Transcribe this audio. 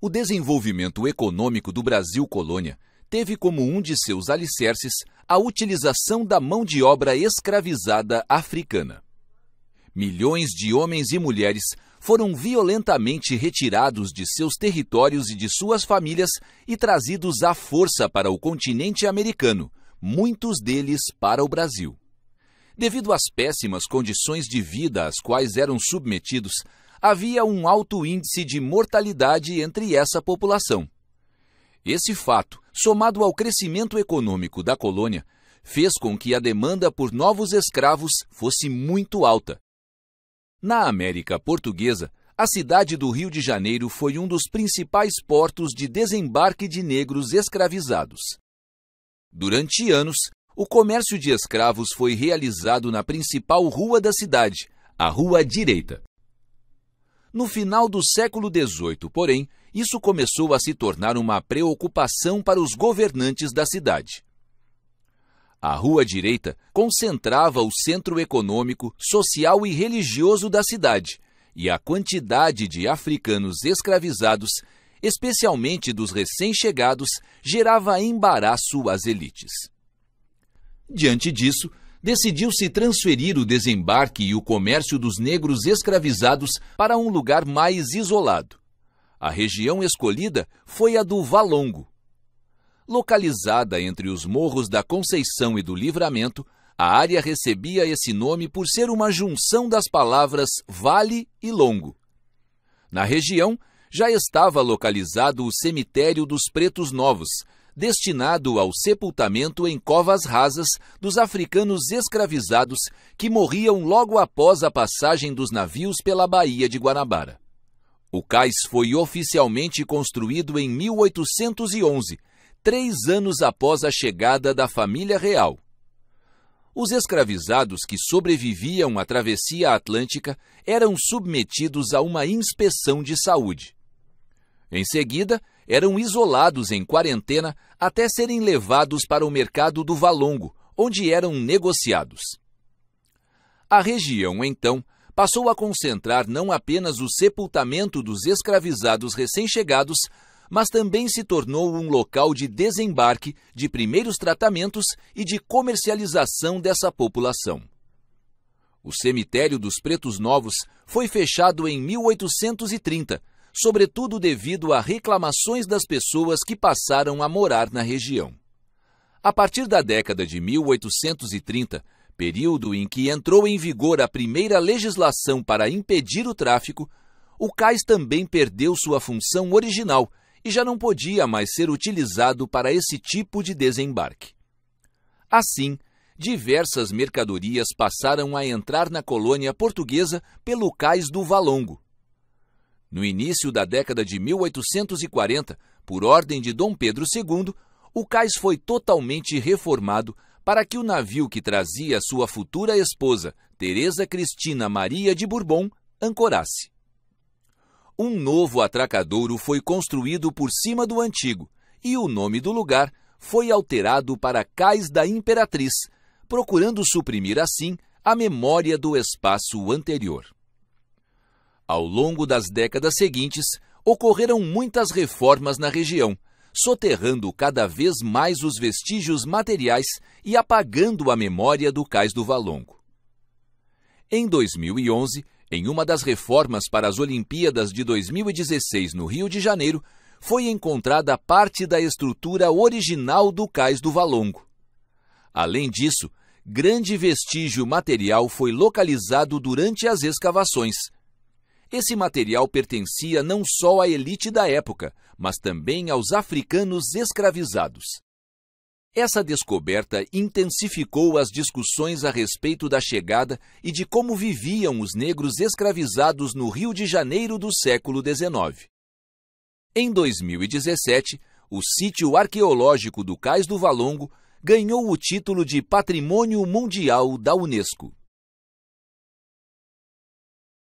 O desenvolvimento econômico do Brasil colônia teve como um de seus alicerces a utilização da mão de obra escravizada africana. Milhões de homens e mulheres foram violentamente retirados de seus territórios e de suas famílias e trazidos à força para o continente americano, muitos deles para o Brasil. Devido às péssimas condições de vida às quais eram submetidos, havia um alto índice de mortalidade entre essa população. Esse fato, somado ao crescimento econômico da colônia, fez com que a demanda por novos escravos fosse muito alta. Na América Portuguesa, a cidade do Rio de Janeiro foi um dos principais portos de desembarque de negros escravizados. Durante anos, o comércio de escravos foi realizado na principal rua da cidade, a Rua Direita. No final do século XVIII, porém, isso começou a se tornar uma preocupação para os governantes da cidade. A Rua Direita concentrava o centro econômico, social e religioso da cidade, e a quantidade de africanos escravizados, especialmente dos recém-chegados, gerava embaraço às elites. Diante disso, decidiu se transferir o desembarque e o comércio dos negros escravizados para um lugar mais isolado. A região escolhida foi a do Valongo. Localizada entre os morros da Conceição e do Livramento, a área recebia esse nome por ser uma junção das palavras vale e longo. Na região já estava localizado o cemitério dos Pretos Novos, destinado ao sepultamento em covas rasas dos africanos escravizados que morriam logo após a passagem dos navios pela Baía de Guanabara. O cais foi oficialmente construído em 1811, três anos após a chegada da família real. Os escravizados que sobreviviam à travessia atlântica eram submetidos a uma inspeção de saúde. Em seguida, eram isolados em quarentena até serem levados para o mercado do Valongo, onde eram negociados. A região, então, passou a concentrar não apenas o sepultamento dos escravizados recém-chegados, mas também se tornou um local de desembarque, de primeiros tratamentos e de comercialização dessa população. O cemitério dos Pretos Novos foi fechado em 1830 sobretudo devido a reclamações das pessoas que passaram a morar na região. A partir da década de 1830, período em que entrou em vigor a primeira legislação para impedir o tráfico, o cais também perdeu sua função original e já não podia mais ser utilizado para esse tipo de desembarque. Assim, diversas mercadorias passaram a entrar na colônia portuguesa pelo cais do Valongo, no início da década de 1840, por ordem de Dom Pedro II, o cais foi totalmente reformado para que o navio que trazia sua futura esposa, Teresa Cristina Maria de Bourbon, ancorasse. Um novo atracadouro foi construído por cima do antigo e o nome do lugar foi alterado para Cais da Imperatriz, procurando suprimir assim a memória do espaço anterior. Ao longo das décadas seguintes, ocorreram muitas reformas na região, soterrando cada vez mais os vestígios materiais e apagando a memória do cais do Valongo. Em 2011, em uma das reformas para as Olimpíadas de 2016 no Rio de Janeiro, foi encontrada parte da estrutura original do cais do Valongo. Além disso, grande vestígio material foi localizado durante as escavações, esse material pertencia não só à elite da época, mas também aos africanos escravizados. Essa descoberta intensificou as discussões a respeito da chegada e de como viviam os negros escravizados no Rio de Janeiro do século XIX. Em 2017, o sítio arqueológico do Cais do Valongo ganhou o título de Patrimônio Mundial da Unesco.